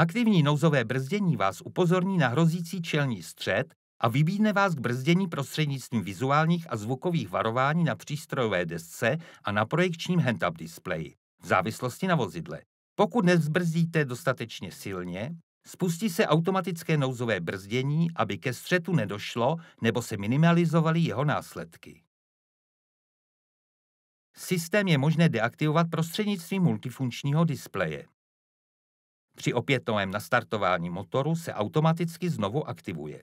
Aktivní nouzové brzdění vás upozorní na hrozící čelní střed a vybídne vás k brzdění prostřednictvím vizuálních a zvukových varování na přístrojové desce a na projekčním hand-up displeji, v závislosti na vozidle. Pokud nezbrzdíte dostatečně silně, spustí se automatické nouzové brzdění, aby ke střetu nedošlo nebo se minimalizovaly jeho následky. Systém je možné deaktivovat prostřednictvím multifunkčního displeje. Při opětovném nastartování motoru se automaticky znovu aktivuje.